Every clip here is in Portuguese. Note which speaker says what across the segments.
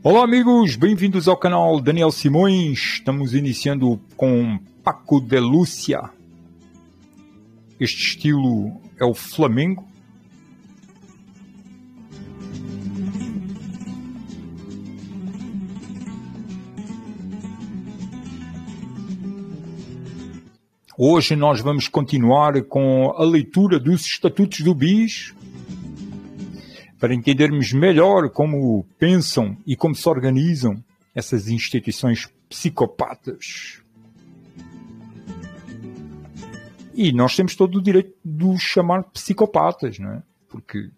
Speaker 1: Olá, amigos, bem-vindos ao canal Daniel Simões. Estamos iniciando com Paco de Lúcia. Este estilo é o Flamengo. Hoje nós vamos continuar com a leitura dos Estatutos do BIS, para entendermos melhor como pensam e como se organizam essas instituições psicopatas. E nós temos todo o direito de os chamar psicopatas, não é? Porque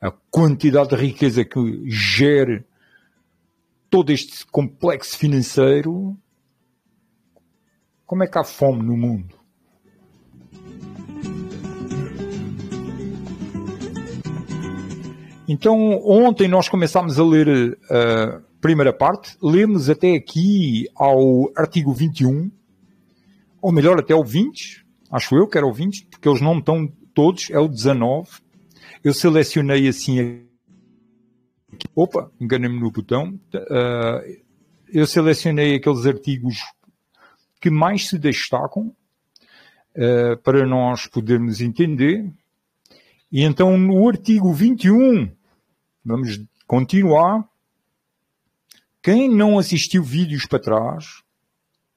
Speaker 1: a quantidade de riqueza que gera todo este complexo financeiro, como é que há fome no mundo? Então, ontem nós começámos a ler eh, a primeira parte, lemos até aqui ao artigo 21, ou melhor, até ao 20, acho eu que era o 20, porque eles não estão todos, é o 19. Eu selecionei assim. Aqui. Opa, enganei-me no botão. Eh, eu selecionei aqueles artigos que mais se destacam eh, para nós podermos entender. E então, no artigo 21, Vamos continuar. Quem não assistiu vídeos para trás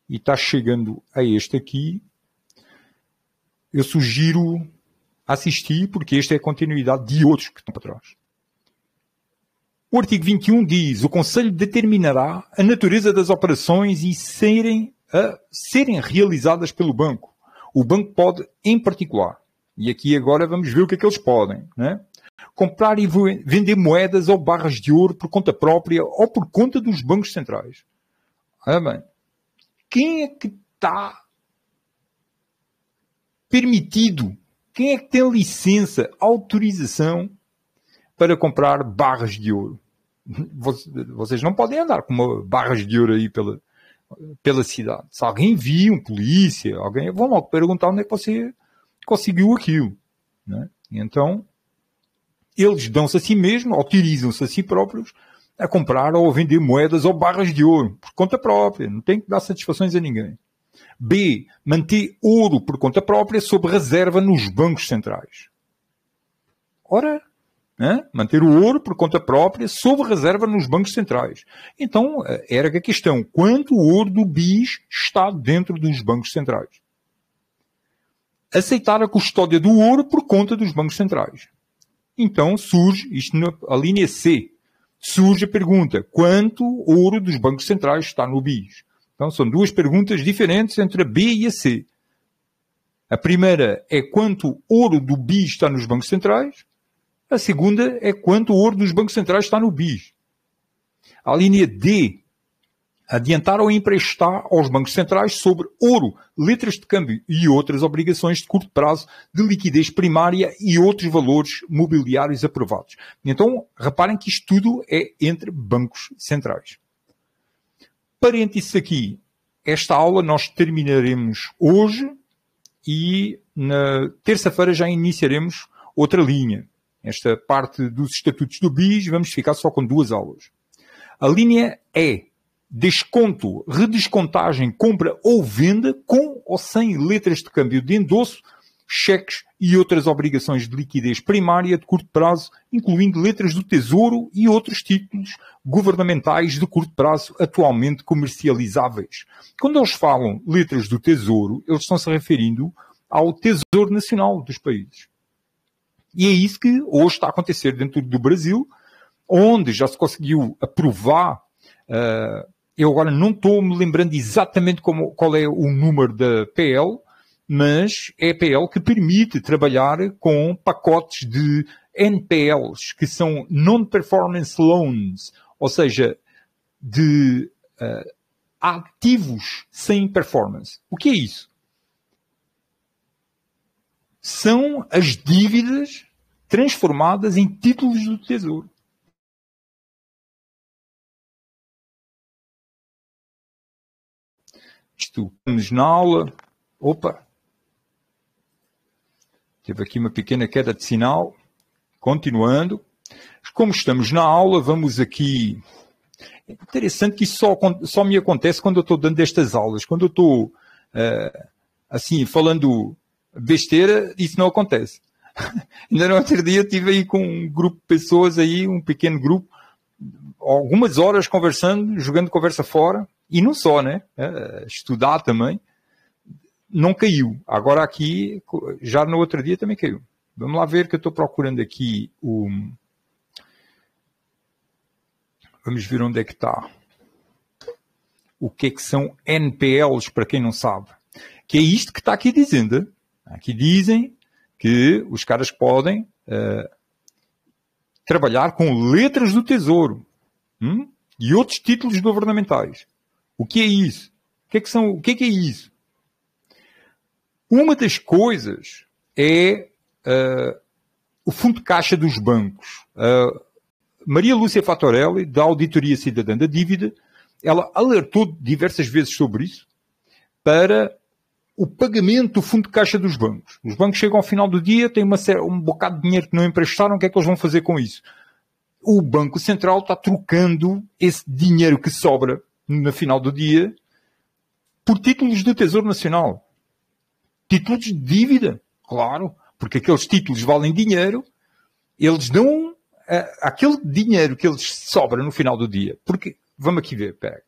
Speaker 1: e está chegando a este aqui, eu sugiro assistir, porque este é a continuidade de outros que estão para trás. O artigo 21 diz: o Conselho determinará a natureza das operações e serem, a, serem realizadas pelo banco. O banco pode, em particular. E aqui agora vamos ver o que é que eles podem. Né? comprar e vender moedas ou barras de ouro por conta própria ou por conta dos bancos centrais. Ora bem, quem é que está permitido? Quem é que tem licença, autorização para comprar barras de ouro? Vocês não podem andar com barras de ouro aí pela, pela cidade. Se alguém viu, um polícia, alguém, vão logo perguntar onde é que você conseguiu aquilo. Né? Então, eles dão-se a si mesmos, autorizam-se a si próprios a comprar ou a vender moedas ou barras de ouro por conta própria, não tem que dar satisfações a ninguém. B. Manter ouro por conta própria sob reserva nos bancos centrais. Ora, né? manter o ouro por conta própria sob reserva nos bancos centrais. Então, eh, era a questão: quanto ouro do BIS está dentro dos bancos centrais? Aceitar a custódia do ouro por conta dos bancos centrais. Então surge, isto na linha C, surge a pergunta: quanto ouro dos bancos centrais está no BIS? Então são duas perguntas diferentes entre a B e a C. A primeira é quanto ouro do BIS está nos bancos centrais. A segunda é quanto ouro dos bancos centrais está no BIS. A linha D adiantar ou emprestar aos bancos centrais sobre ouro, letras de câmbio e outras obrigações de curto prazo de liquidez primária e outros valores mobiliários aprovados. Então, reparem que isto tudo é entre bancos centrais. Parênteses aqui. Esta aula nós terminaremos hoje e na terça-feira já iniciaremos outra linha. Esta parte dos estatutos do BIS, vamos ficar só com duas aulas. A linha é desconto, redescontagem, compra ou venda com ou sem letras de câmbio de endosso, cheques e outras obrigações de liquidez primária de curto prazo, incluindo letras do Tesouro e outros títulos governamentais de curto prazo atualmente comercializáveis. Quando eles falam letras do Tesouro, eles estão se referindo ao Tesouro Nacional dos países. E é isso que hoje está a acontecer dentro do Brasil, onde já se conseguiu aprovar uh, eu agora não estou me lembrando exatamente como, qual é o número da PL, mas é a PL que permite trabalhar com pacotes de NPLs, que são Non-Performance Loans, ou seja, de uh, ativos sem performance. O que é isso? São as dívidas transformadas em títulos do tesouro. isto. Vamos na aula. Opa! Teve aqui uma pequena queda de sinal. Continuando. Como estamos na aula, vamos aqui. É interessante que isso só, só me acontece quando eu estou dando estas aulas. Quando eu estou, uh, assim, falando besteira, isso não acontece. Ainda no outro dia tive aí com um grupo de pessoas aí, um pequeno grupo, algumas horas conversando, jogando conversa fora, e não só, né? É, estudar também. Não caiu. Agora aqui, já no outro dia também caiu. Vamos lá ver que eu estou procurando aqui o. Vamos ver onde é que está. O que é que são NPLs, para quem não sabe? Que é isto que está aqui dizendo. Aqui dizem que os caras podem uh, trabalhar com letras do tesouro hum? e outros títulos governamentais. O que é isso? O que, é que são, o que é, que é isso? Uma das coisas é uh, o fundo de caixa dos bancos. Uh, Maria Lúcia Fatorelli, da Auditoria Cidadã da Dívida, ela alertou diversas vezes sobre isso para o pagamento do fundo de caixa dos bancos. Os bancos chegam ao final do dia, têm uma, um bocado de dinheiro que não emprestaram, o que é que eles vão fazer com isso? O Banco Central está trocando esse dinheiro que sobra no final do dia, por títulos do Tesouro Nacional. Títulos de dívida, claro, porque aqueles títulos valem dinheiro, eles dão eh, aquele dinheiro que eles sobram no final do dia. Porque, vamos aqui ver, pega.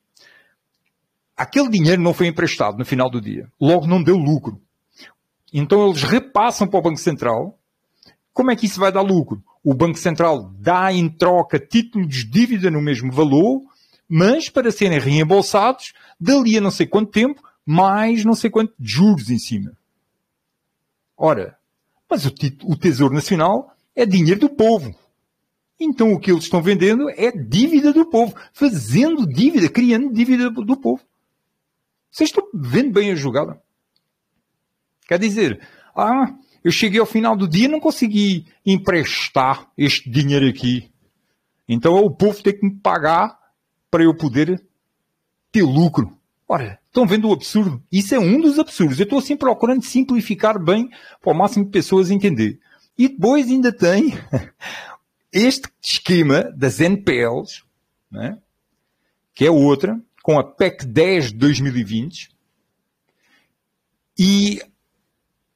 Speaker 1: Aquele dinheiro não foi emprestado no final do dia, logo não deu lucro. Então eles repassam para o Banco Central. Como é que isso vai dar lucro? O Banco Central dá em troca títulos de dívida no mesmo valor mas para serem reembolsados dali a não sei quanto tempo, mais não sei quanto de juros em cima. Ora, mas o, o Tesouro Nacional é dinheiro do povo. Então o que eles estão vendendo é dívida do povo, fazendo dívida, criando dívida do povo. Vocês estão vendo bem a jogada. Quer dizer, ah, eu cheguei ao final do dia e não consegui emprestar este dinheiro aqui. Então o povo tem que me pagar para eu poder ter lucro. Olha, estão vendo o absurdo? Isso é um dos absurdos. Eu estou sempre assim procurando simplificar bem para o máximo de pessoas entender. E depois ainda tem este esquema das NPLs, né? que é outra, com a PEC 10 de 2020. E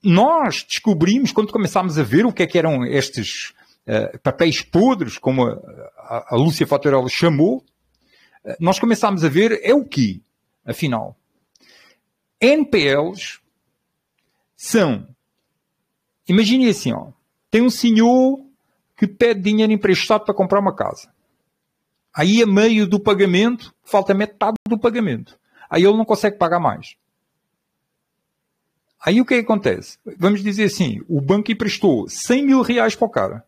Speaker 1: nós descobrimos, quando começámos a ver o que é que eram estes uh, papéis podres, como a, a, a Lúcia Fatorello chamou, nós começámos a ver é o que, afinal. NPLs são, imagine assim, ó, tem um senhor que pede dinheiro emprestado para comprar uma casa. Aí, a meio do pagamento, falta metade do pagamento. Aí ele não consegue pagar mais. Aí o que é acontece? Vamos dizer assim, o banco emprestou 100 mil reais para o cara.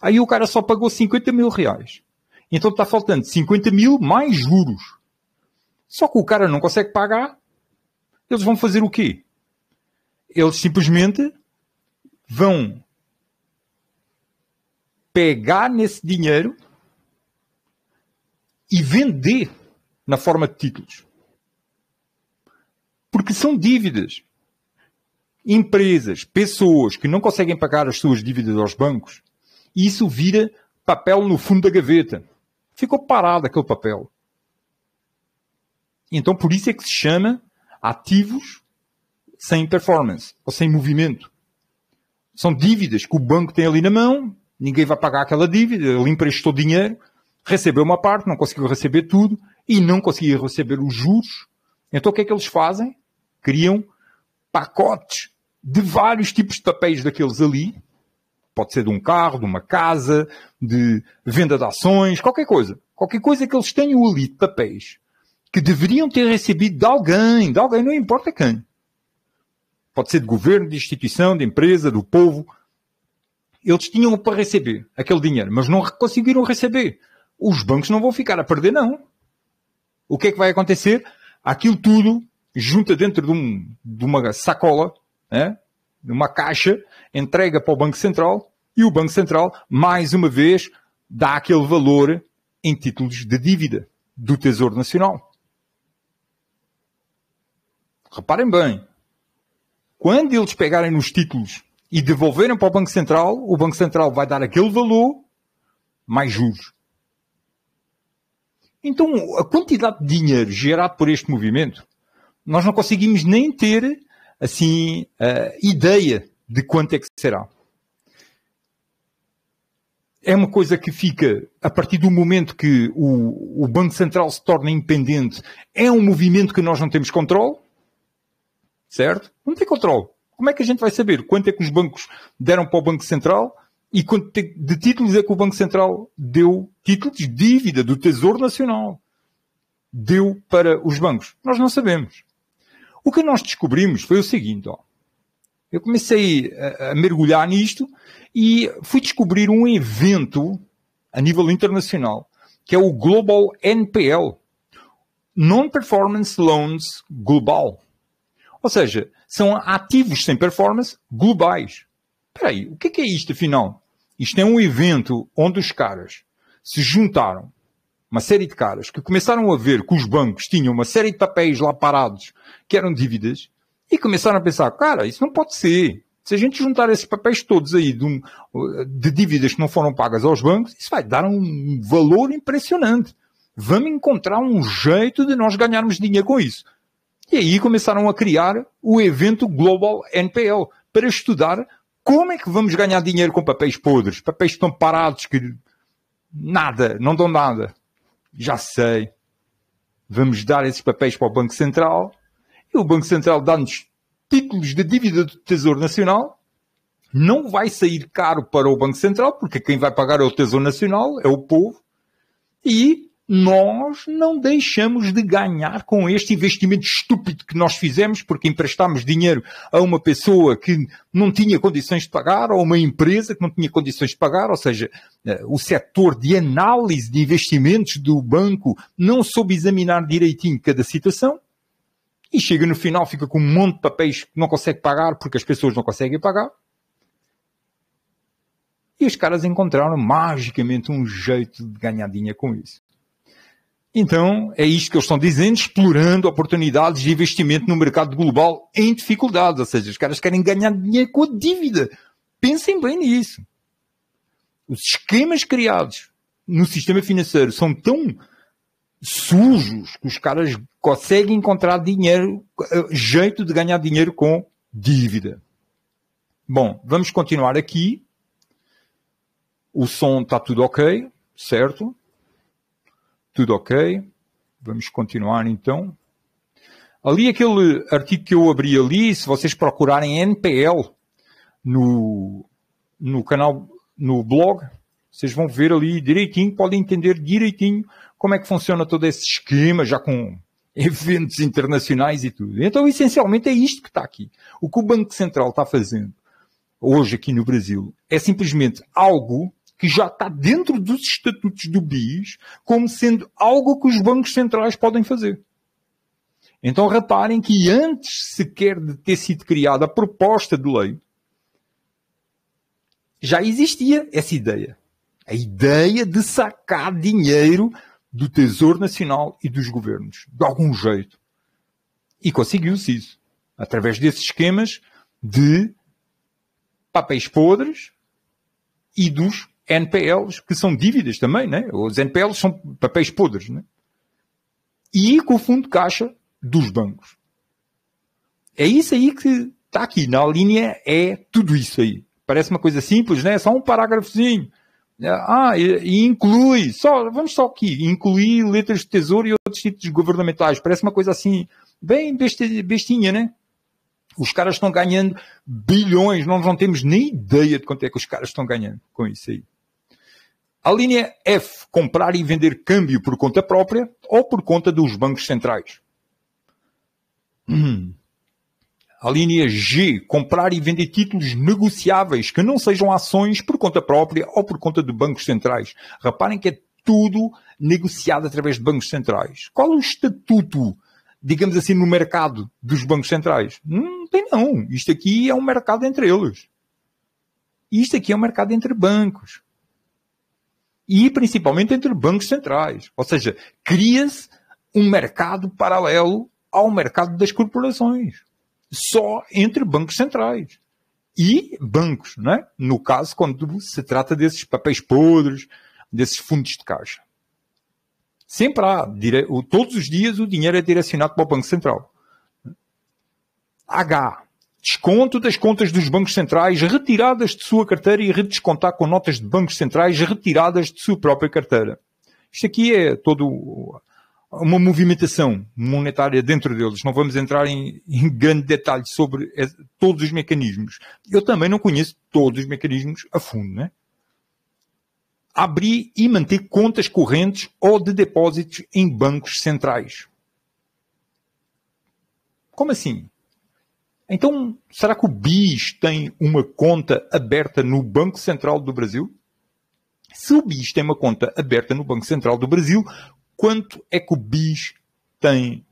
Speaker 1: Aí o cara só pagou 50 mil reais. Então está faltando 50 mil mais juros. Só que o cara não consegue pagar. Eles vão fazer o quê? Eles simplesmente vão pegar nesse dinheiro e vender na forma de títulos. Porque são dívidas. Empresas, pessoas que não conseguem pagar as suas dívidas aos bancos, e isso vira papel no fundo da gaveta ficou parado aquele papel. Então, por isso é que se chama ativos sem performance ou sem movimento. São dívidas que o banco tem ali na mão, ninguém vai pagar aquela dívida, ele emprestou dinheiro, recebeu uma parte, não conseguiu receber tudo e não conseguia receber os juros. Então, o que é que eles fazem? Criam pacotes de vários tipos de papéis daqueles ali, Pode ser de um carro, de uma casa, de venda de ações, qualquer coisa. Qualquer coisa que eles tenham ali de papéis que deveriam ter recebido de alguém, de alguém, não importa quem. Pode ser de governo, de instituição, de empresa, do povo. Eles tinham para receber aquele dinheiro, mas não conseguiram receber. Os bancos não vão ficar a perder, não. O que é que vai acontecer? Aquilo tudo junta dentro de, um, de uma sacola, né? de uma caixa, entrega para o Banco Central e o Banco Central, mais uma vez, dá aquele valor em títulos de dívida do Tesouro Nacional. Reparem bem, quando eles pegarem nos títulos e devolverem para o Banco Central, o Banco Central vai dar aquele valor mais juros. Então, a quantidade de dinheiro gerado por este movimento, nós não conseguimos nem ter assim a ideia de quanto é que será é uma coisa que fica a partir do momento que o, o Banco Central se torna independente, é um movimento que nós não temos controle, certo? Não tem controle. Como é que a gente vai saber quanto é que os bancos deram para o Banco Central e quanto de títulos é que o Banco Central deu, títulos de dívida do Tesouro Nacional, deu para os bancos? Nós não sabemos. O que nós descobrimos foi o seguinte, ó. Eu comecei a, mergulhar nisto e fui descobrir um evento a nível internacional, que é o Global NPL, Non-Performance Loans Global. Ou seja, são ativos sem performance globais. Espera aí, o que é isto afinal? Isto é um evento onde os caras se juntaram, uma série de caras, que começaram a ver que os bancos tinham uma série de papéis lá parados, que eram dívidas, e começaram a pensar, cara, isso não pode ser. Se a gente juntar esses papéis todos aí de, um, de dívidas que não foram pagas aos bancos, isso vai dar um valor impressionante. Vamos encontrar um jeito de nós ganharmos dinheiro com isso. E aí começaram a criar o evento Global NPL para estudar como é que vamos ganhar dinheiro com papéis podres, papéis tão parados que nada, não dão nada. Já sei. Vamos dar esses papéis para o Banco Central o Banco Central dá-nos títulos de dívida do Tesouro Nacional, não vai sair caro para o Banco Central, porque quem vai pagar é o Tesouro Nacional, é o povo, e nós não deixamos de ganhar com este investimento estúpido que nós fizemos, porque emprestámos dinheiro a uma pessoa que não tinha condições de pagar, ou a uma empresa que não tinha condições de pagar, ou seja, eh, o setor de análise de investimentos do banco não soube examinar direitinho cada situação, e chega no final, fica com um monte de papéis que não consegue pagar porque as pessoas não conseguem pagar. E os caras encontraram magicamente um jeito de ganhar dinheiro com isso. Então, é isto que eles estão dizendo, explorando oportunidades de investimento no mercado global em dificuldades. Ou seja, os caras querem ganhar dinheiro com a dívida. Pensem bem nisso. Os esquemas criados no sistema financeiro são tão sujos que os caras conseguem encontrar dinheiro, eh, jeito de ganhar dinheiro com dívida. Bom, vamos continuar aqui. O som está tudo ok, certo? Tudo ok. Vamos continuar então. Ali, aquele artigo que eu abri ali, se vocês procurarem NPL no, no canal, no blog, vocês vão ver ali direitinho, podem entender direitinho como é que funciona todo esse esquema, já com eventos internacionais e tudo. Então, essencialmente, é isto que está aqui. O que o Banco Central está fazendo hoje aqui no Brasil é simplesmente algo que já está dentro dos estatutos do BIS como sendo algo que os bancos centrais podem fazer. Então reparem que antes sequer de ter sido criada a proposta de lei, já existia essa ideia. A ideia de sacar dinheiro do Tesouro Nacional e dos governos, de algum jeito. E conseguiu-se isso, através desses esquemas de papéis podres e dos NPLs, que são dívidas também, né? Os NPLs são papéis podres, né? E com o fundo de caixa dos bancos. É isso aí que está aqui, na linha é tudo isso aí. Parece uma coisa simples, né? É só um parágrafozinho. Né? Ah, e inclui, só, vamos só aqui, incluir letras de tesouro e outros títulos governamentais. Parece uma coisa assim, bem bestinha, né? Os caras estão ganhando bilhões, nós não temos nem ideia de quanto é que os caras estão ganhando com isso aí. A linha F, comprar e vender câmbio por conta própria ou por conta dos bancos centrais. Hum. A linha G, comprar e vender títulos negociáveis que não sejam ações por conta própria ou por conta de bancos centrais. Reparem que é tudo negociado através de bancos centrais. Qual é o estatuto, digamos assim, no mercado dos bancos centrais? Hum, não tem não. Isto aqui é um mercado entre eles. Isto aqui é um mercado entre bancos. E principalmente entre bancos centrais. Ou seja, cria-se um mercado paralelo ao mercado das corporações só entre bancos centrais e bancos, né? no caso, quando se trata desses papéis podres, desses fundos de caixa. Sempre há, dire... todos os dias, o dinheiro é direcionado para o Banco Central. H. Desconto das contas dos bancos centrais retiradas de sua carteira e redescontar com notas de bancos centrais retiradas de sua própria carteira. Isto aqui é todo uma movimentação monetária dentro deles. Não vamos entrar em, em, grande detalhe sobre é, todos os mecanismos. Eu também não conheço todos os mecanismos a fundo, né? Abrir e manter contas correntes ou de depósitos em bancos centrais. Como assim? Então, será que o BIS tem uma conta aberta no Banco Central do Brasil? Se o BIS tem uma conta aberta no Banco Central do Brasil, quanto é que o BIS tem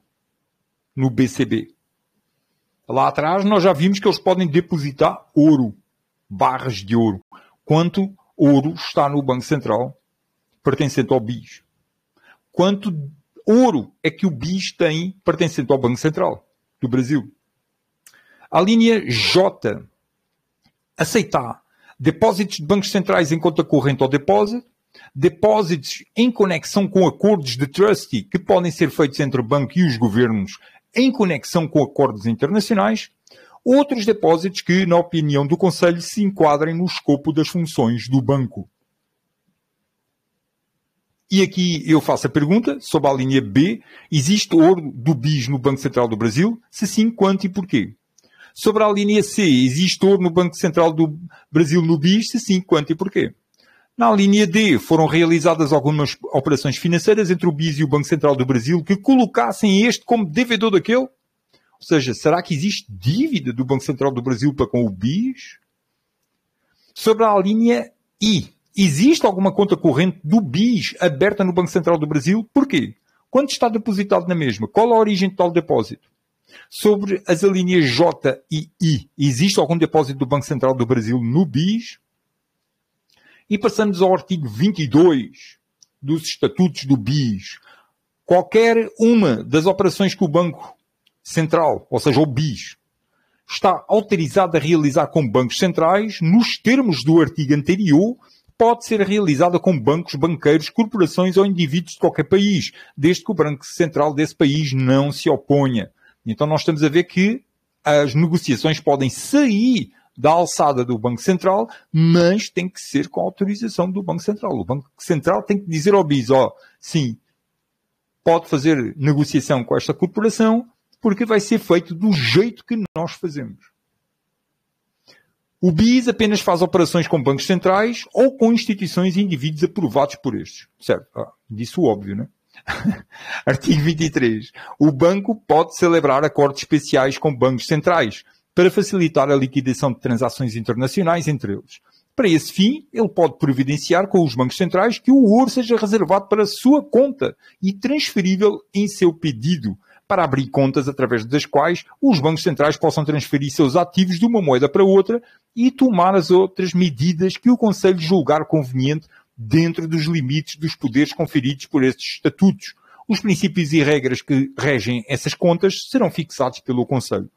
Speaker 1: no BCB? Lá atrás nós já vimos que eles podem depositar ouro, barras de ouro. Quanto ouro está no Banco Central pertencente ao BIS? Quanto ouro é que o BIS tem pertencente ao Banco Central do Brasil? A linha J aceitar depósitos de bancos centrais em conta corrente ou depósito depósitos em conexão com acordos de trustee que podem ser feitos entre o banco e os governos em conexão com acordos internacionais, outros depósitos que, na opinião do Conselho, se enquadrem no escopo das funções do banco. E aqui eu faço a pergunta, sob a linha B, existe ouro do BIS no Banco Central do Brasil? Se sim, quanto e porquê? Sobre a linha C, existe ouro no Banco Central do Brasil no BIS? Se sim, quanto e porquê? Na linha D, foram realizadas algumas operações financeiras entre o BIS e o Banco Central do Brasil que colocassem este como devedor daquele? Ou seja, será que existe dívida do Banco Central do Brasil para com o BIS? Sobre a linha I, existe alguma conta corrente do BIS aberta no Banco Central do Brasil? Porquê? Quanto está depositado na mesma? Qual a origem de tal depósito? Sobre as alíneas J e I, existe algum depósito do Banco Central do Brasil no BIS? E passamos ao artigo 22 dos Estatutos do BIS. Qualquer uma das operações que o Banco Central, ou seja, o BIS, está autorizado a realizar com bancos centrais, nos termos do artigo anterior, pode ser realizada com bancos, banqueiros, corporações ou indivíduos de qualquer país, desde que o Banco Central desse país não se oponha. Então nós estamos a ver que as negociações podem sair da alçada do Banco Central, mas tem que ser com autorização do Banco Central. O Banco Central tem que dizer ao BIS, ó, sim, pode fazer negociação com esta corporação, porque vai ser feito do jeito que nós fazemos. O BIS apenas faz operações com bancos centrais ou com instituições e indivíduos aprovados por estes. Certo? Ah, disse o óbvio, né? Artigo 23. O banco pode celebrar acordos especiais com bancos centrais, para facilitar a liquidação de transações internacionais entre eles. Para esse fim, ele pode providenciar com os bancos centrais que o ouro seja reservado para sua conta e transferível em seu pedido, para abrir contas através das quais os bancos centrais possam transferir seus ativos de uma moeda para outra e tomar as outras medidas que o Conselho julgar conveniente dentro dos limites dos poderes conferidos por estes estatutos. Os princípios e regras que regem essas contas serão fixados pelo Conselho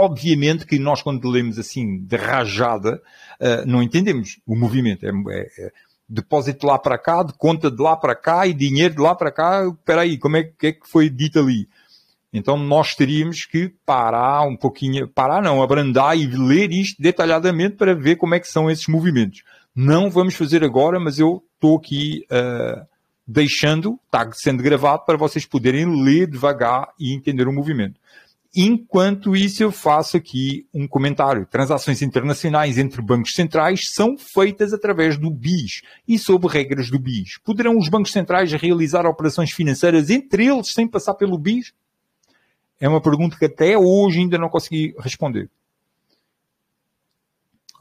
Speaker 1: obviamente que nós, quando lemos assim de rajada, uh, não entendemos o movimento. É, é, é, depósito lá para cá, de conta de lá para cá e dinheiro de lá para cá. Espera aí, como é que, é que foi dito ali? Então nós teríamos que parar um pouquinho, parar não, abrandar e ler isto detalhadamente para ver como é que são esses movimentos. Não vamos fazer agora, mas eu estou aqui uh, deixando, está sendo gravado para vocês poderem ler devagar e entender o movimento. Enquanto isso, eu faço aqui um comentário. Transações internacionais entre bancos centrais são feitas através do BIS e sob regras do BIS. Poderão os bancos centrais realizar operações financeiras entre eles sem passar pelo BIS? É uma pergunta que até hoje ainda não consegui responder.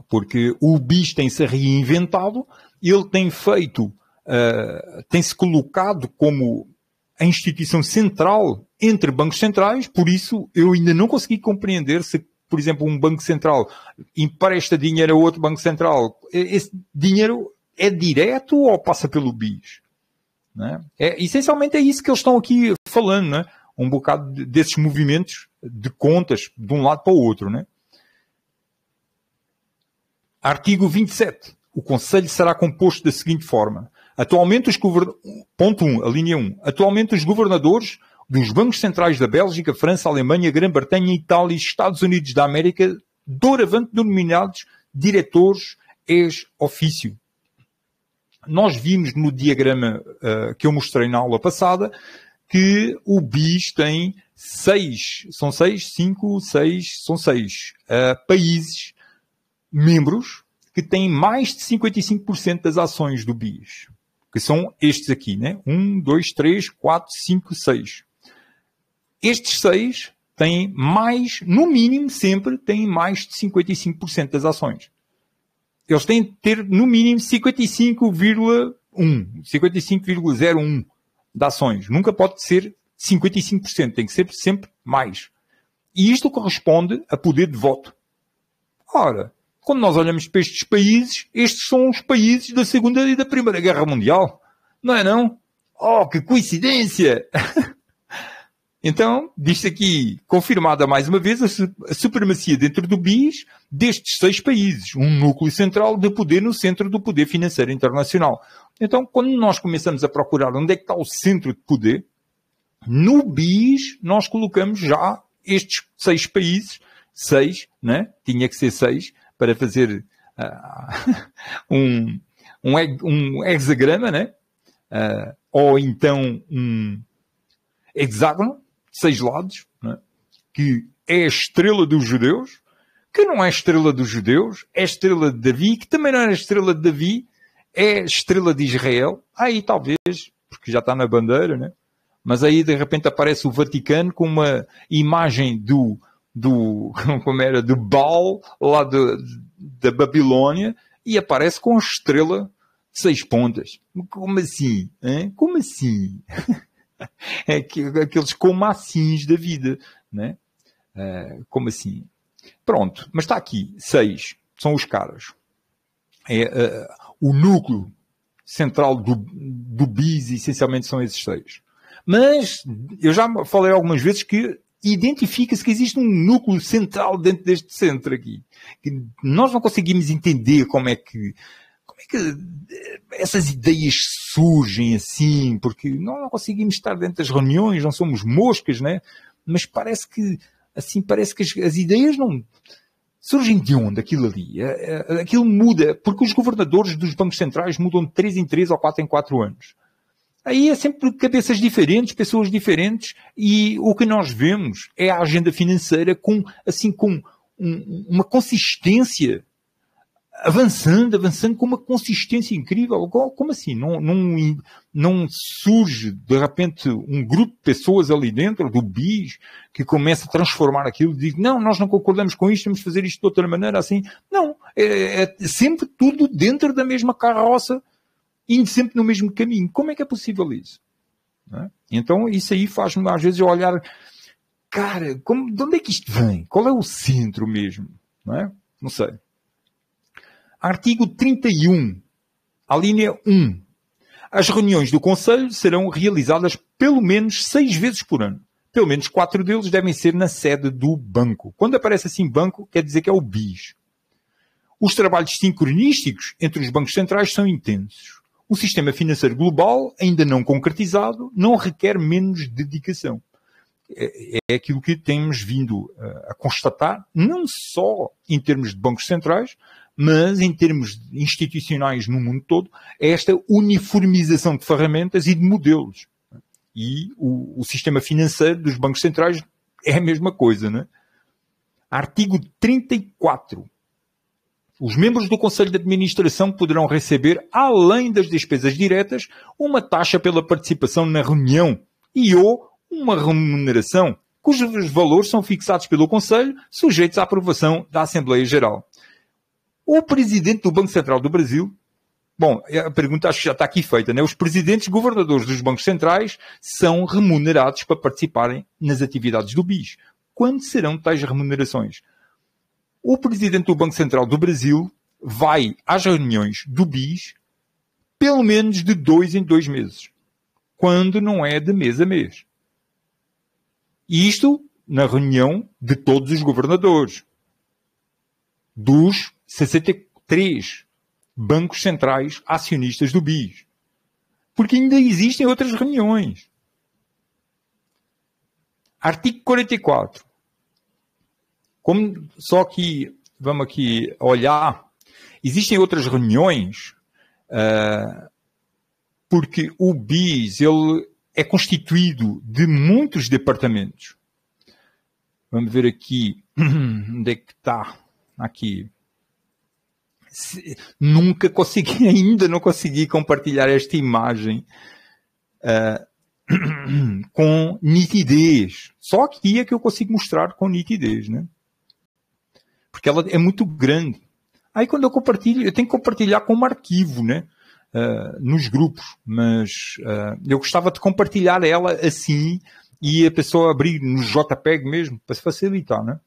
Speaker 1: Porque o BIS tem-se reinventado, ele tem feito, uh, eh, tem-se colocado como a instituição central entre bancos centrais, por isso eu ainda não consegui compreender se, por exemplo, um banco central empresta dinheiro a outro banco central. Esse dinheiro é direto ou passa pelo BIS? É? é? essencialmente é isso que eles estão aqui falando, é? um bocado desses movimentos de contas de um lado para o outro. É? Artigo 27. O Conselho será composto da seguinte forma. Atualmente os governadores. Ponto 1, a linha 1. Atualmente os governadores dos bancos centrais da Bélgica, França, Alemanha, Grã-Bretanha, Itália e Estados Unidos da América, doravante denominados diretores ex-ofício. Nós vimos no diagrama uh, que eu mostrei na aula passada que o BIS tem seis, são seis, cinco, seis, são seis uh, países membros que têm mais de 55% das ações do BIS, que são estes aqui, né? Um, dois, três, quatro, cinco, seis estes seis têm mais, no mínimo, sempre têm mais de 55% das ações. Eles têm de ter, no mínimo, 55,1, 55,01 de ações. Nunca pode ser 55%, tem que ser sempre mais. E isto corresponde a poder de voto. Ora, quando nós olhamos para estes países, estes são os países da Segunda e da Primeira Guerra Mundial. Não é não? Oh, que coincidência! Então, diz aqui, confirmada mais uma vez a supremacia dentro do BIS destes seis países, um núcleo central de poder no centro do poder financeiro internacional. Então, quando nós começamos a procurar onde é que está o centro de poder, no BIS nós colocamos já estes seis países, seis, né? tinha que ser seis, para fazer uh, um, um, um, hexagrama, né? Uh, ou então um hexágono, seis né? que é a estrela dos judeus, que não é estrela dos judeus, é estrela de Davi, que também não era estrela de Davi, é estrela de Israel. Ah, aí talvez, porque já está na bandeira, né? mas aí de repente aparece o Vaticano com uma imagem do, do como era, do Baal, lá de, da Babilónia, e aparece com a estrela de seis pontas. Como assim? Hein? Como assim? é aqueles é como assim da vida, né? Uh, como assim? Pronto, mas está aqui, seis, são os caras. É, é o núcleo central do, do BIS, essencialmente, são esses seis. Mas eu já falei algumas vezes que identifica-se que existe um núcleo central dentro deste centro aqui. Que nós não conseguimos entender como é que como é que eh, essas ideias surgem assim? Porque não, não conseguimos estar dentro das reuniões, não somos moscas, né? Mas parece que, assim, parece que as, as ideias não surgem de onde aquilo ali? Eh, eh, aquilo muda, porque os governadores dos bancos centrais mudam de 3 em 3 ou 4 em 4 anos. Aí é sempre cabeças diferentes, pessoas diferentes, e o que nós vemos é a agenda financeira com, assim, com um, uma consistência avançando, avançando com uma consistência incrível. Como assim? Não, não, não surge de repente um grupo de pessoas ali dentro do BIS que começa a transformar aquilo e diz: não, nós não concordamos com isto, vamos fazer isto de outra maneira assim. Não, é, é, é sempre tudo dentro da mesma carroça, indo sempre no mesmo caminho. Como é que é possível isso? É? Então, isso aí faz-me às vezes olhar, cara, como, de onde é que isto vem? Qual é o centro mesmo? Não, é? não sei. Artigo 31, a linha 1. As reuniões do Conselho serão realizadas pelo menos seis vezes por ano. Pelo menos quatro deles devem ser na sede do banco. Quando aparece assim banco, quer dizer que é o BIS. Os trabalhos sincronísticos entre os bancos centrais são intensos. O sistema financeiro global, ainda não concretizado, não requer menos dedicação. É, é aquilo que temos vindo eh, a constatar, não só em termos de bancos centrais, mas em termos institucionais no mundo todo, é esta uniformização de ferramentas e de modelos. E o, o sistema financeiro dos bancos centrais é a mesma coisa, né? Artigo 34. Os membros do Conselho de Administração poderão receber, além das despesas diretas, uma taxa pela participação na reunião e ou uma remuneração, cujos valores são fixados pelo Conselho, sujeitos à aprovação da Assembleia Geral. O presidente do Banco Central do Brasil, bom, a pergunta acho que já está aqui feita, né? Os presidentes governadores dos bancos centrais são remunerados para participarem nas atividades do BIS. Quando serão tais remunerações? O presidente do Banco Central do Brasil vai às reuniões do BIS pelo menos de dois em dois meses, quando não é de mês a mês. isto na reunião de todos os governadores, dos 63 bancos centrais acionistas do BIS. Porque ainda existem outras reuniões. Artigo 44. Como, só que vamos aqui olhar, existem outras reuniões, uh, porque o BIS ele é constituído de muitos departamentos. Vamos ver aqui onde é que está. Aqui nunca consegui, ainda não consegui compartilhar esta imagem uh, com nitidez. Só aqui é que eu consigo mostrar com nitidez, né? Porque ela é muito grande. Aí quando eu compartilho, eu tenho que compartilhar com um arquivo, né? Uh, nos grupos, mas uh, eu gostava de compartilhar ela assim e a pessoa abrir no JPEG mesmo, para se facilitar, né?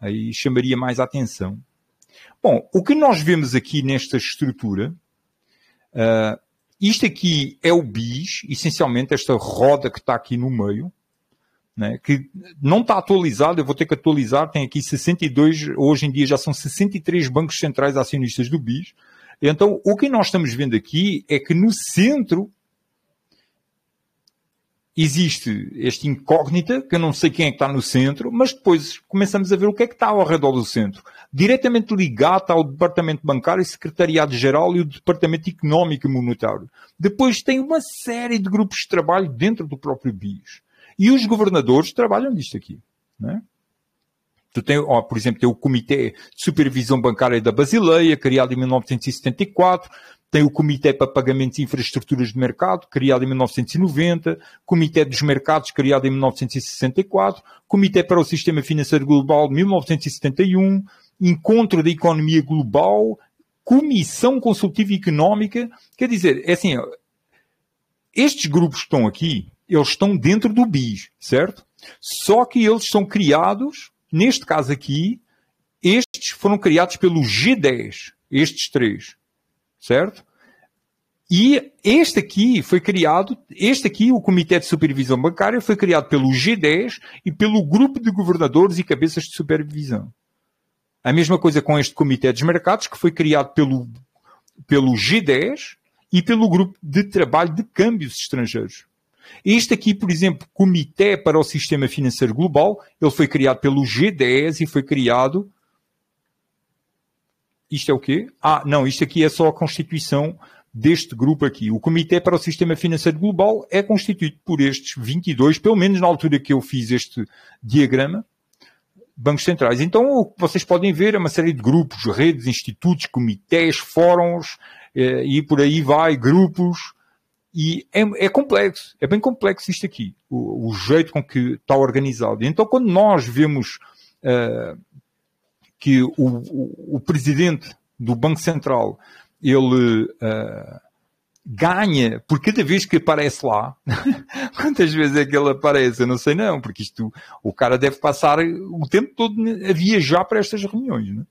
Speaker 1: Aí chamaria mais a atenção. Bom, o que nós vemos aqui nesta estrutura, uh, isto aqui é o BIS, essencialmente esta roda que está aqui no meio, né, que não está atualizada, eu vou ter que atualizar, tem aqui 62, hoje em dia já são 63 bancos centrais acionistas do BIS. Então, o que nós estamos vendo aqui é que no centro existe este incógnita, que eu não sei quem é que está no centro, mas depois começamos a ver o que é que está ao redor do centro. Diretamente ligado ao Departamento Bancário e Secretariado-Geral e o Departamento Económico e Monetário. Depois tem uma série de grupos de trabalho dentro do próprio BIS. E os governadores trabalham disto aqui. Né? Tu tem, ó, por exemplo, tem o Comitê de Supervisão Bancária da Basileia, criado em 1974 tem o Comitê para Pagamentos e Infraestruturas de Mercado, criado em 1990, Comitê dos Mercados, criado em 1964, Comitê para o Sistema Financeiro Global, 1971, Encontro da Economia Global, Comissão Consultiva Económica. Quer dizer, é assim, estes grupos que estão aqui, eles estão dentro do BIS, certo? Só que eles são criados, neste caso aqui, estes foram criados pelo G10, estes três certo? E este aqui foi criado, este aqui, o Comitê de Supervisão Bancária, foi criado pelo G10 e pelo Grupo de Governadores e Cabeças de Supervisão. A mesma coisa com este Comitê dos Mercados, que foi criado pelo, pelo G10 e pelo Grupo de Trabalho de Câmbios Estrangeiros. Este aqui, por exemplo, Comitê para o Sistema Financeiro Global, ele foi criado pelo G10 e foi criado isto é o quê? Ah, não, isto aqui é só a constituição deste grupo aqui. O Comitê para o Sistema Financeiro Global é constituído por estes 22, pelo menos na altura que eu fiz este diagrama, bancos centrais. Então, o que vocês podem ver é uma série de grupos, redes, institutos, comitês, fóruns, eh, e por aí vai, grupos. E é, é, complexo, é bem complexo isto aqui, o, o, jeito com que está organizado. Então, quando nós vemos uh, que o, o, o presidente do Banco Central ele uh, ganha por cada vez que aparece lá. Quantas vezes é que ele aparece? Eu não sei não, porque isto o cara deve passar o tempo todo a viajar para estas reuniões. Né?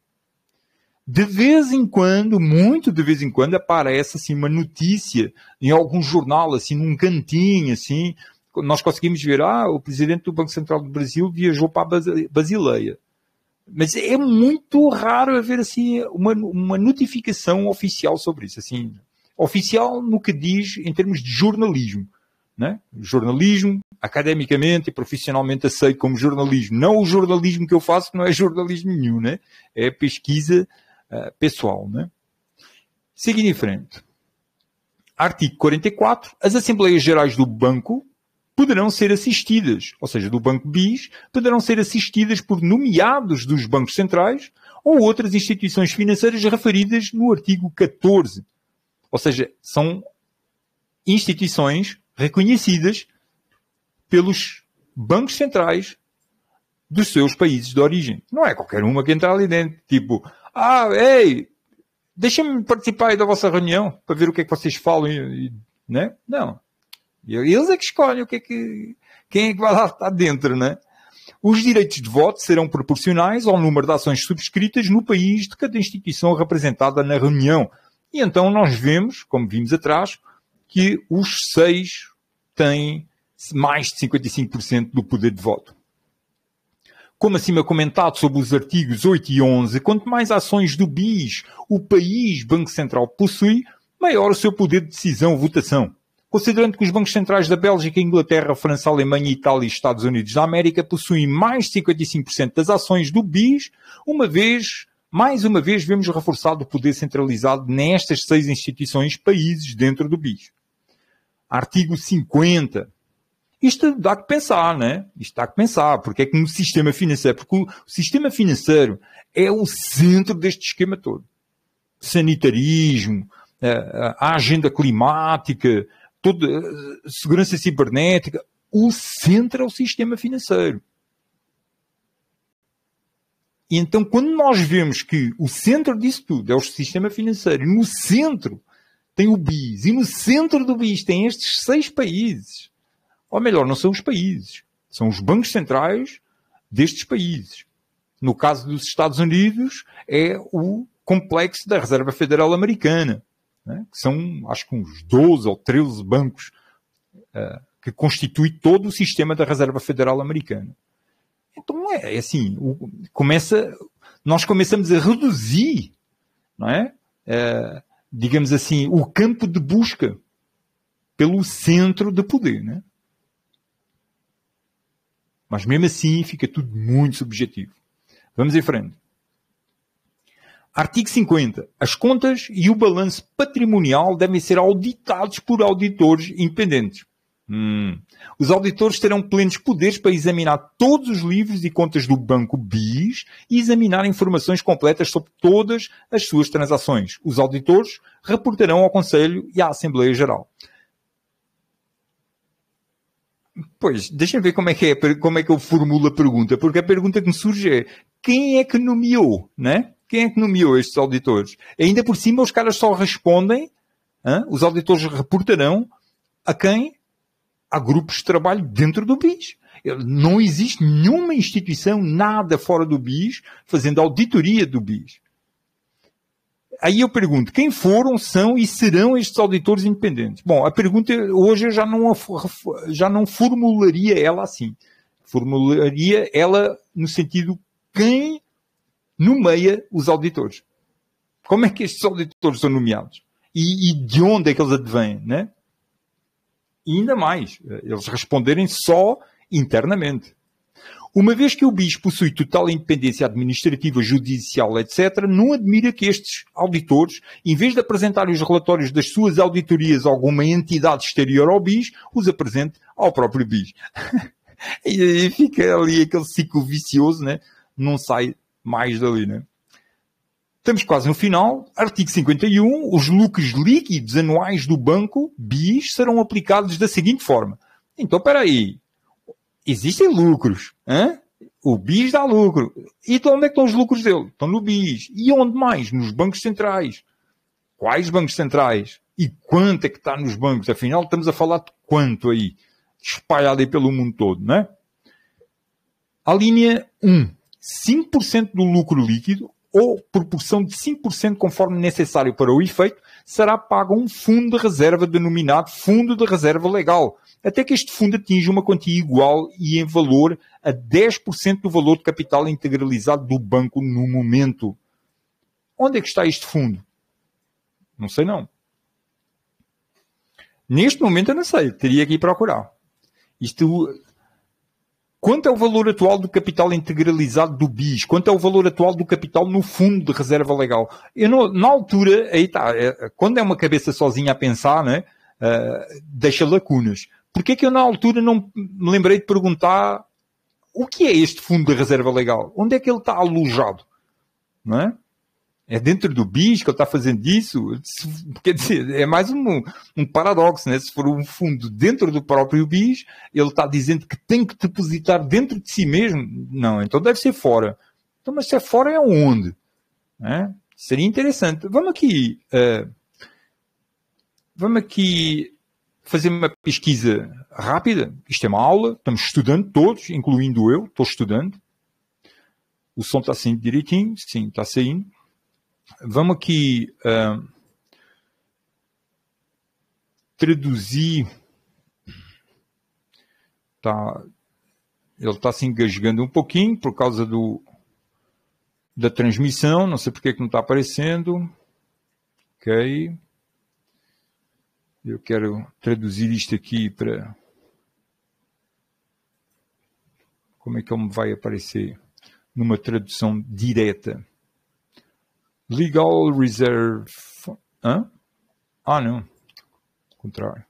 Speaker 1: De vez em quando, muito de vez em quando, aparece assim uma notícia em algum jornal, assim num cantinho, assim. Nós conseguimos ver, ah, o presidente do Banco Central do Brasil viajou para a Basileia. Mas é muito raro haver assim uma, uma notificação oficial sobre isso, assim, oficial no que diz em termos de jornalismo. Né? Jornalismo, academicamente e profissionalmente aceito como jornalismo. Não o jornalismo que eu faço, que não é jornalismo nenhum, né? é pesquisa uh, pessoal. Né? Seguindo em frente. Artigo 44. As Assembleias Gerais do Banco poderão ser assistidas, ou seja, do Banco BIS, poderão ser assistidas por nomeados dos bancos centrais ou outras instituições financeiras referidas no artigo 14. Ou seja, são instituições reconhecidas pelos bancos centrais dos seus países de origem. Não é qualquer uma que entra ali dentro. Tipo, ah, ei, deixem-me participar aí da vossa reunião para ver o que é que vocês falam. Né? Não eles é que escolhem o que é que, quem é que vai lá estar dentro, né? Os direitos de voto serão proporcionais ao número de ações subscritas no país de cada instituição representada na reunião. E então nós vemos, como vimos atrás, que os seis têm mais de 55% do poder de voto. Como acima comentado sobre os artigos 8 e 11, quanto mais ações do BIS o país Banco Central possui, maior o seu poder de decisão ou votação considerando que os bancos centrais da Bélgica, Inglaterra, França, Alemanha, Itália e Estados Unidos da América possuem mais de 55% das ações do BIS, uma vez mais uma vez vemos reforçado o poder centralizado nestas seis instituições países dentro do BIS. Artigo 50. Isto dá que pensar, né? Isto dá que pensar, porque é que no sistema financeiro, porque o sistema financeiro é o centro deste esquema todo. Sanitarismo, eh, eh, a agenda climática, Toda eh, segurança cibernética, o centro é o sistema financeiro. E então, quando nós vemos que o centro disso tudo é o sistema financeiro, e no centro tem o BIS, e no centro do BIS tem estes seis países, ou melhor, não são os países, são os bancos centrais destes países. No caso dos Estados Unidos, é o complexo da Reserva Federal Americana né, que são, acho que uns 12 ou 13 bancos uh, que constituem todo o sistema da Reserva Federal Americana. Então é, é assim, o, começa, nós começamos a reduzir, não é? Uh, digamos assim, o campo de busca pelo centro de poder, né? Mas mesmo assim fica tudo muito subjetivo. Vamos em frente. Artigo 50. As contas e o balanço patrimonial devem ser auditados por auditores independentes. Hum. Os auditores terão plenos poderes para examinar todos os livros e contas do Banco BIS e examinar informações completas sobre todas as suas transações. Os auditores reportarão ao Conselho e à Assembleia Geral. Pois, deixem ver como é, que é, como é que eu formulo a pergunta, porque a pergunta que me surge é quem é que nomeou, né? Quem é que nomeou estes auditores? Ainda por cima, os caras só respondem, hein? os auditores reportarão a quem? Há grupos de trabalho dentro do BIS. Não existe nenhuma instituição, nada fora do BIS, fazendo auditoria do BIS. Aí eu pergunto, quem foram, são e serão estes auditores independentes? Bom, a pergunta hoje eu já não, já não formularia ela assim. Formularia ela no sentido quem nomeia os auditores. Como é que estes auditores são nomeados? E, e de onde é que eles advêm, né? E ainda mais, eh, eles responderem só internamente. Uma vez que o BIS possui total independência administrativa, judicial, etc., não admira que estes auditores, em vez de apresentarem os relatórios das suas auditorias a alguma entidade exterior ao BIS, os apresente ao próprio BIS. e aí fica ali aquele ciclo vicioso, né? não sai mais dali, né? Estamos quase no final. Artigo 51. Os lucros líquidos anuais do banco, BIS, serão aplicados da seguinte forma. Então, espera aí. Existem lucros. Hein? O BIS dá lucro. E então, onde é que estão os lucros dele? Estão no BIS. E onde mais? Nos bancos centrais. Quais bancos centrais? E quanto é que está nos bancos? Afinal, estamos a falar de quanto aí? Espalhado aí pelo mundo todo, né? A linha 1 5% do lucro líquido, ou proporção de 5% conforme necessário para o efeito, será pago a um fundo de reserva denominado Fundo de Reserva Legal, até que este fundo atinja uma quantia igual e em valor a 10% do valor de capital integralizado do banco no momento. Onde é que está este fundo? Não sei não. Neste momento eu não sei, teria que ir procurar. Isto Quanto é o valor atual do capital integralizado do BIS? Quanto é o valor atual do capital no fundo de reserva legal? Eu não, na altura, aí está, é, é, quando é uma cabeça sozinha a pensar, né, uh, deixa lacunas. Porquê é que eu na altura não me lembrei de perguntar o que é este fundo de reserva legal? Onde é que ele está alojado? Não é? é dentro do bicho que eu estou fazendo isso? Quer dizer, é mais um, um, paradoxo, né? Se for um fundo dentro do próprio bicho, ele está dizendo que tem que depositar dentro de si mesmo. Não, então deve ser fora. Então, mas se é fora, é onde? É? Seria interessante. Vamos aqui. Uh, vamos aqui fazer uma pesquisa rápida. Isto é uma aula, estamos estudando todos, incluindo eu, estou estudando. O som está saindo direitinho, sim, está saindo vamos aqui uh, traduzir. Tá, ele está se engasgando um pouquinho por causa do, da transmissão, não sei porque que não está aparecendo. Ok. Eu quero traduzir isto aqui para. Como é que ele me vai aparecer? Numa tradução direta. Legal Reserve. Fund. Ah, não. contrário.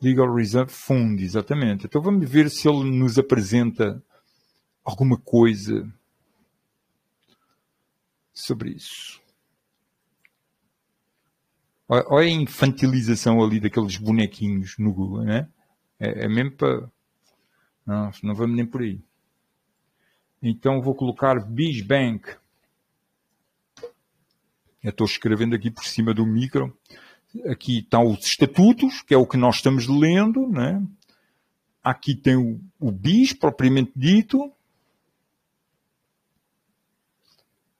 Speaker 1: Legal Reserve Fund, exatamente. Então vamos ver se ele nos apresenta alguma coisa sobre isso. Olha a infantilização ali daqueles bonequinhos no Google, né? É, é mesmo para. Não, não vamos nem por aí. Então vou colocar Bisbank. Eu estou escrevendo aqui por cima do micro. Aqui estão os estatutos, que é o que nós estamos lendo, né? Aqui tem o, o BIS, propriamente dito.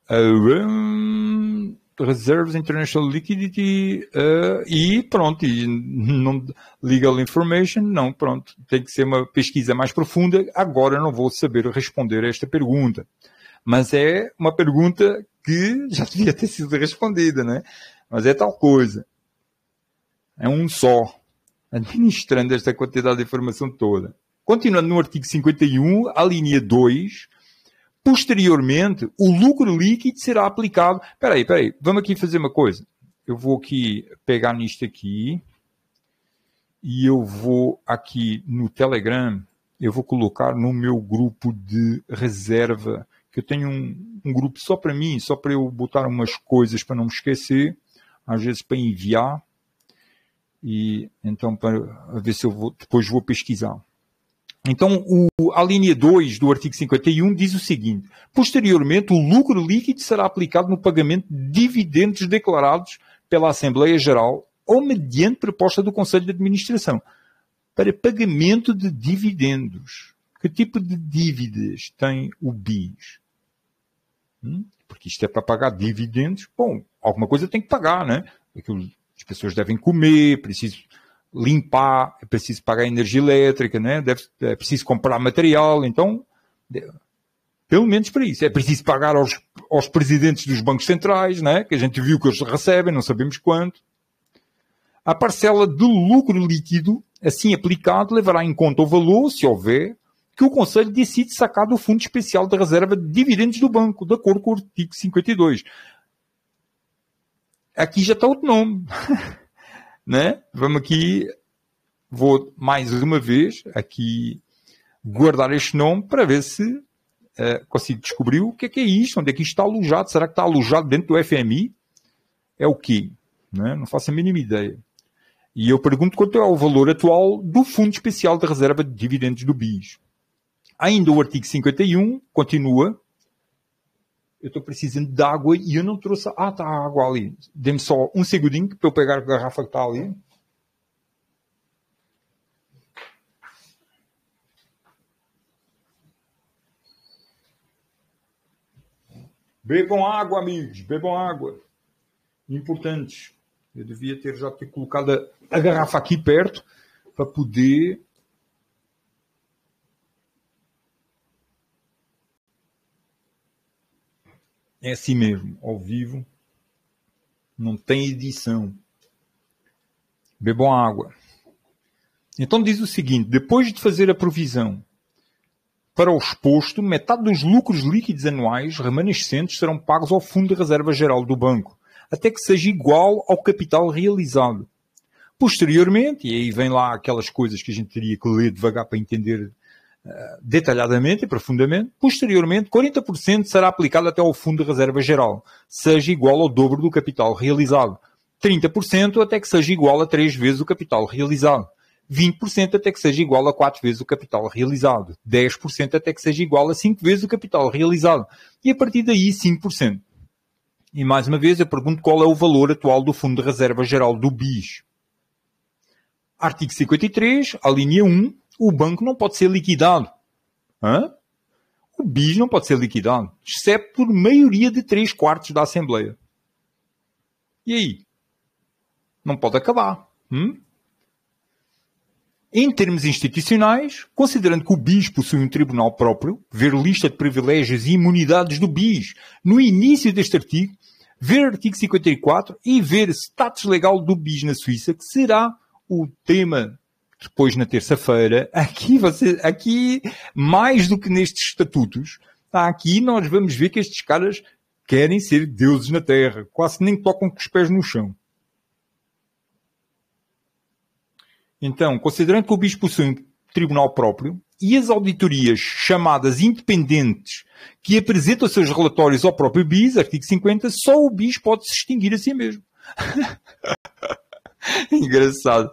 Speaker 1: Uh, Reserves International Liquidity uh, e pronto, e não, Legal Information, não, pronto, tem que ser uma pesquisa mais profunda. Agora não vou saber responder a esta pergunta. Mas é uma pergunta que já devia ter sido respondida, né? Mas é tal coisa. É um só. Administrando esta quantidade de informação toda. Continuando no artigo 51, a linha 2, posteriormente, o lucro líquido será aplicado. Espera aí, espera aí. Vamos aqui fazer uma coisa. Eu vou aqui pegar nisto aqui e eu vou aqui no Telegram, eu vou colocar no meu grupo de reserva que eu tenho um, um grupo só para mim, só para eu botar umas coisas para não me esquecer, às vezes para enviar, e então para ver se eu vou, depois vou pesquisar. Então, o, a linha 2 do artigo 51 diz o seguinte: posteriormente, o lucro líquido será aplicado no pagamento de dividendos declarados pela Assembleia Geral ou mediante proposta do Conselho de Administração para pagamento de dividendos. Que tipo de dívidas tem o BIS? Hum? porque isto é para pagar dividendos. Bom, alguma coisa tem que pagar, né? É as pessoas devem comer, preciso limpar, é preciso pagar energia elétrica, né? Deve, é preciso comprar material, então, pelo menos para isso. É preciso pagar aos, aos presidentes dos bancos centrais, né? que a gente viu que eles recebem, não sabemos quanto. A parcela de lucro líquido, assim aplicado, levará em conta o valor, se houver, que o Conselho decide sacar do Fundo Especial da Reserva de Dividendos do Banco, de acordo com o artigo 52. Aqui já está outro nome. né? Vamos aqui, vou mais uma vez aqui guardar este nome para ver se eh, consigo descobrir o que é, que é isto, onde é que isto está alojado. Será que está alojado dentro do FMI? É o quê? Né? Não faço a mínima ideia. E eu pergunto quanto é o valor atual do Fundo Especial de Reserva de Dividendos do BIS ainda o artigo 51 continua. Eu estou precisando de água e eu não trouxe. Ah, está a água ali. Dê-me só um segundinho para eu pegar a garrafa que está ali. Bebam água, amigos, bebam água. Importantes. Eu devia ter já ter colocado a, a garrafa aqui perto para poder É assim mesmo, ao vivo. Não tem edição. Bebam água. Então diz o seguinte: depois de fazer a provisão para o exposto, metade dos lucros líquidos anuais remanescentes serão pagos ao Fundo de Reserva Geral do Banco, até que seja igual ao capital realizado. Posteriormente, e aí vem lá aquelas coisas que a gente teria que ler devagar para entender eh, detalhadamente e profundamente. Posteriormente, 40% será aplicado até ao Fundo de Reserva Geral, seja igual ao dobro do capital realizado. 30% até que seja igual a 3 vezes o capital realizado. 20% até que seja igual a 4 vezes o capital realizado. 10% até que seja igual a 5 vezes o capital realizado. E a partir daí, 5%. E mais uma vez, eu pergunto qual é o valor atual do Fundo de Reserva Geral do BIS. Artigo 53, a linha 1, o banco não pode ser liquidado. Hã? O BIS não pode ser liquidado, exceto por maioria de 3 quartos da Assembleia. E aí? Não pode acabar. Hum? Em termos institucionais, considerando que o BIS possui um tribunal próprio, ver lista de privilégios e imunidades do BIS no início deste artigo, ver artigo 54 e ver status legal do BIS na Suíça, que será o tema depois na terça-feira, aqui você, aqui, mais do que nestes estatutos, tá, aqui nós vamos ver que estes caras querem ser deuses na terra, quase nem tocam com os pés no chão. Então, considerando que o bispo possui um tribunal próprio e as auditorias chamadas independentes que apresentam seus relatórios ao próprio Bispo artigo 50, só o Bispo pode se extinguir a si mesmo. Engraçado.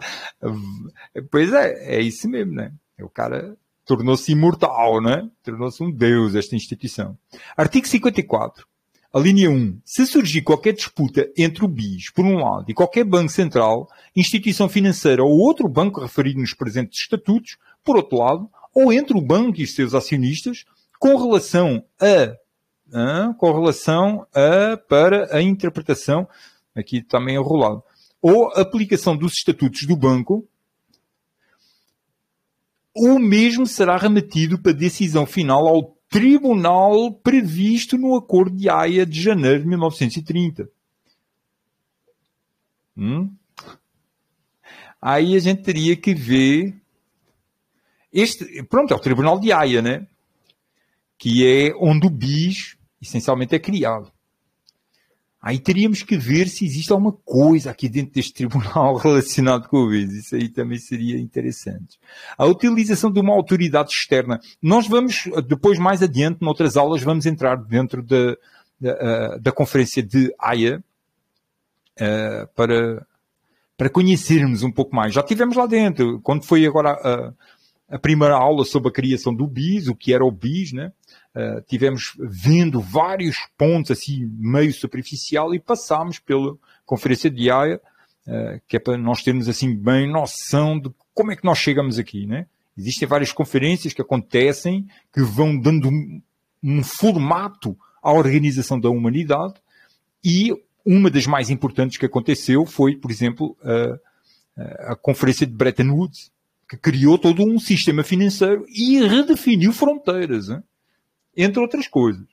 Speaker 1: Pois é, é isso mesmo, né? O cara tornou-se imortal, né? Tornou-se um deus esta instituição. Artigo 54. A linha 1. Se surgir qualquer disputa entre o BIS, por um lado, e qualquer banco central, instituição financeira ou outro banco referido nos presentes estatutos, por outro lado, ou entre o banco e os seus acionistas, com relação a, a com relação a, para a interpretação, aqui também enrolado, ou aplicação dos estatutos do banco, o mesmo será remetido para decisão final ao tribunal previsto no Acordo de Haia de janeiro de 1930. Hum? Aí a gente teria que ver. Este, pronto, é o Tribunal de Haia, né? Que é onde o BIS essencialmente é criado. Aí teríamos que ver se existe alguma coisa aqui dentro deste tribunal relacionado com o bis. Isso aí também seria interessante. A utilização de uma autoridade externa. Nós vamos, depois mais adiante, noutras aulas, vamos entrar dentro da, da, eh, da conferência de AIA eh, para, para conhecermos um pouco mais. Já tivemos lá dentro, quando foi agora a, a primeira aula sobre a criação do BIS, o que era o BIS, né? Eh, tivemos vendo vários pontos assim meio superficial e passámos pela conferência de Haia, uh, que é para nós termos assim bem noção de como é que nós chegamos aqui, né? Existem várias conferências que acontecem que vão dando um, um formato à organização da humanidade e uma das mais importantes que aconteceu foi, por exemplo, a, a conferência de Bretton Woods, que criou todo um sistema financeiro e redefiniu fronteiras. Hein? Né? entre outras coisas.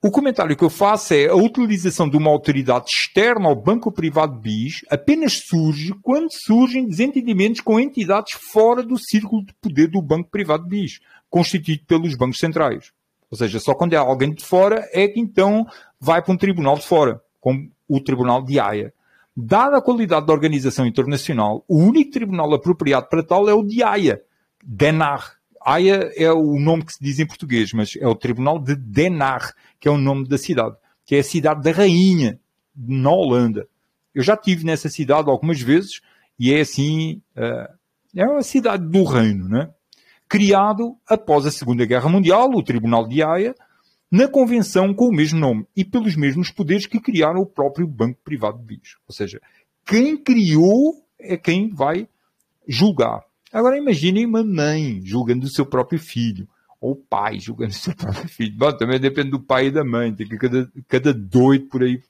Speaker 1: O comentário que eu faço é a utilização de uma autoridade externa ao banco privado BIS apenas surge quando surgem desentendimentos com entidades fora do círculo de poder do banco privado BIS, constituído pelos bancos centrais. Ou seja, só quando é alguém de fora é que então vai para um tribunal de fora, como o Tribunal de Haia. Dada a qualidade da organização internacional, o único tribunal apropriado para tal é o de Haia, DENAR, AIA é o nome que se diz em português, mas é o Tribunal de Denar, que é o nome da cidade, que é a cidade da rainha na Holanda. Eu já tive nessa cidade algumas vezes e é assim, eh, é uma cidade do reino, né? Criado após a Segunda Guerra Mundial, o Tribunal de Haia, na convenção com o mesmo nome e pelos mesmos poderes que criaram o próprio Banco Privado de Bis. Ou seja, quem criou é quem vai julgar. Agora imagine mãe julgando o seu próprio filho, ou pai julgando o seu próprio filho. Bom, também depende do pai e da mãe, tem que cada, cada doido por aí.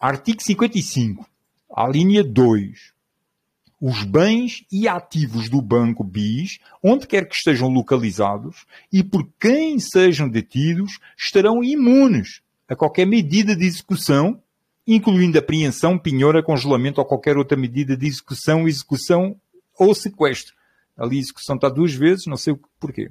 Speaker 1: Artigo 55, a linha 2. Os bens e ativos do banco BIS, onde quer que estejam localizados e por quem sejam detidos, estarão imunes a qualquer medida de execução incluindo apreensão, penhora, congelamento ou qualquer outra medida de execução, execução ou sequestro. Ali a execução está duas vezes, não sei porquê.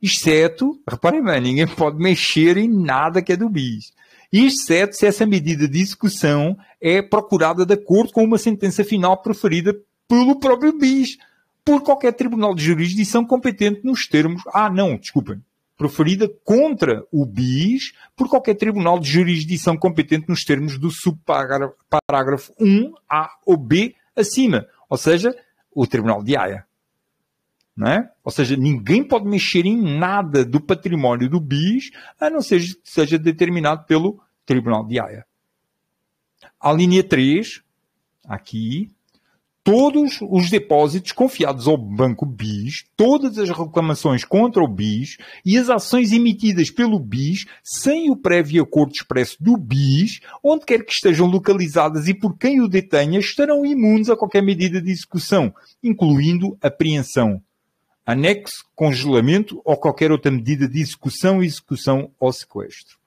Speaker 1: Exceto, reparem bem, ninguém pode mexer em nada que é do BIS. Exceto se essa medida de execução é procurada de acordo com uma sentença final preferida pelo próprio BIS, por qualquer tribunal de jurisdição competente nos termos. Ah, não, desculpem. Proferida contra o BIS por qualquer tribunal de jurisdição competente nos termos do subparágrafo 1A ou B acima. Ou seja, o Tribunal de Haia. Né? Ou seja, ninguém pode mexer em nada do património do BIS, a não ser que seja determinado pelo Tribunal de Haia. A linha 3, aqui, todos os depósitos confiados ao Banco BIS, todas as reclamações contra o BIS e as ações emitidas pelo BIS sem o prévio acordo expresso do BIS, onde quer que estejam localizadas e por quem o detenha, estarão imunes a qualquer medida de execução, incluindo apreensão, anexo, congelamento ou qualquer outra medida de execução, execução ou sequestro.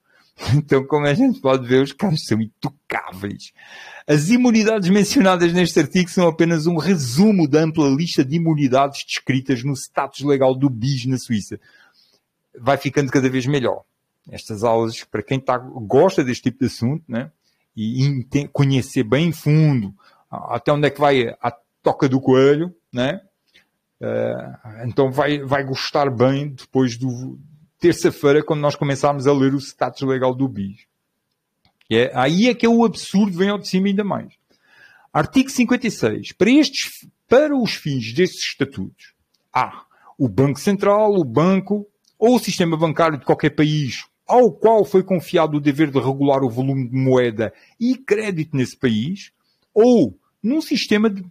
Speaker 1: Então, como a gente pode ver, os caras são intocáveis. As imunidades mencionadas neste artigo são apenas um resumo da ampla lista de imunidades descritas no status legal do BIS na Suíça. Vai ficando cada vez melhor. Estas aulas, para quem tá, gosta deste tipo de assunto, né? e conhecer bem fundo até onde é que vai a toca do coelho, né? Eh, então vai, vai gostar bem depois do, terça-feira, quando nós começámos a ler o status legal do BIS. É, aí é que é o absurdo vem ao de cima ainda mais. Artigo 56. Para, estes, para os fins destes estatutos, há o Banco Central, o Banco ou o sistema bancário de qualquer país ao qual foi confiado o dever de regular o volume de moeda e crédito nesse país, ou num sistema de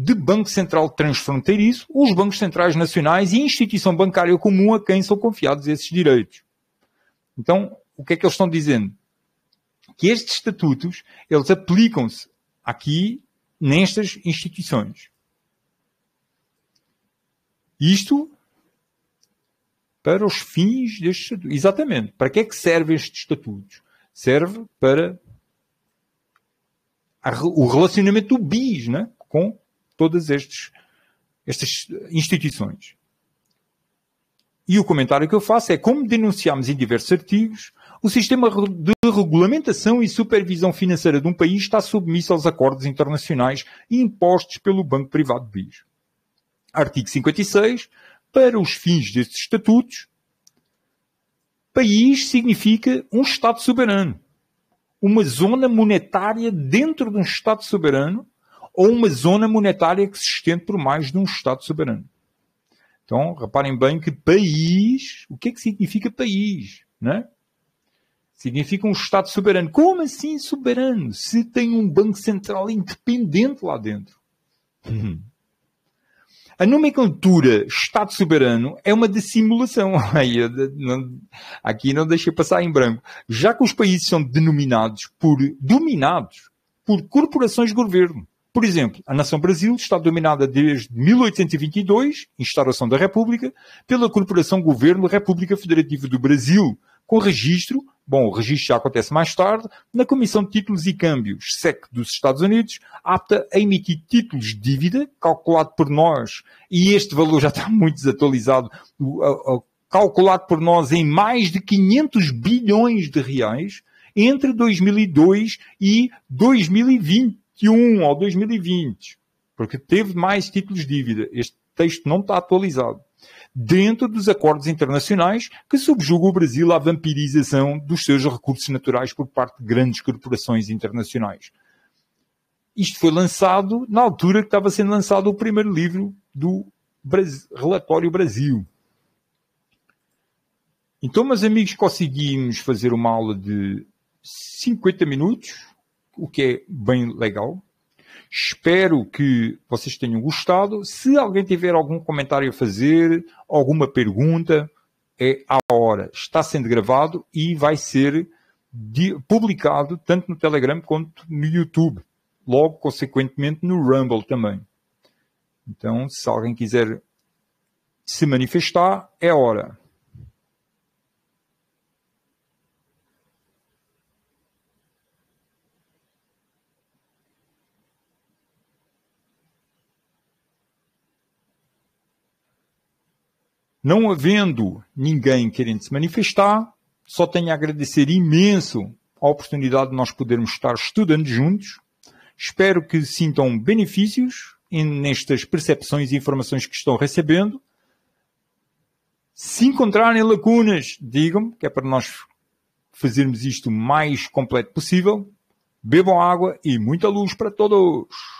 Speaker 1: de Banco Central transfronteiriço, os bancos centrais nacionais e instituição bancária comum a quem são confiados esses direitos. Então, o que é que eles estão dizendo? Que estes estatutos, eles aplicam-se aqui nestas instituições. Isto para os fins destes estatutos? Exatamente. Para que é que servem estes estatutos? Serve para o relacionamento do BIS né? com todas estes, estas instituições. E o comentário que eu faço é como denunciamos em diversos artigos, o sistema de regulamentação e supervisão financeira de um país está submisso aos acordos internacionais impostos pelo Banco Privado Bis. Artigo 56. Para os fins destes estatutos, país significa um Estado soberano. Uma zona monetária dentro de um Estado soberano ou uma zona monetária que se estende por mais de um Estado soberano. Então, reparem bem que país, o que é que significa país? Né? Significa um Estado soberano. Como assim soberano? Se tem um Banco Central independente lá dentro. Uhum. A nomenclatura Estado soberano é uma dissimulação. Aqui não deixei passar em branco. Já que os países são denominados por, dominados por corporações de governo. Por exemplo, a nação Brasil está dominada desde 1822, instauração da República, pela Corporação Governo República Federativa do Brasil, com registro, bom, o registro já acontece mais tarde, na Comissão de Títulos e Câmbios, SEC dos Estados Unidos, apta a emitir títulos de dívida, calculado por nós, e este valor já está muito desatualizado, calculado por nós em mais de 500 bilhões de reais, entre 2002 e 2020 que um ao 2020, porque teve mais títulos de dívida, este texto não está atualizado, dentro dos acordos internacionais que subjugam o Brasil à vampirização dos seus recursos naturais por parte de grandes corporações internacionais. Isto foi lançado na altura que estava sendo lançado o primeiro livro do Brasil, Relatório Brasil. Então, meus amigos, conseguimos fazer uma aula de 50 minutos o que é bem legal. Espero que vocês tenham gostado. Se alguém tiver algum comentário a fazer, alguma pergunta, é a hora. Está sendo gravado e vai ser publicado tanto no Telegram quanto no YouTube. Logo, consequentemente, no Rumble também. Então, se alguém quiser se manifestar, é a hora. Não havendo ninguém querendo se manifestar, só tenho a agradecer imenso a oportunidade de nós podermos estar estudando juntos. Espero que sintam benefícios nestas percepções e informações que estão recebendo. Se encontrarem lacunas, digam-me, que é para nós fazermos isto o mais completo possível. Bebam água e muita luz para todos!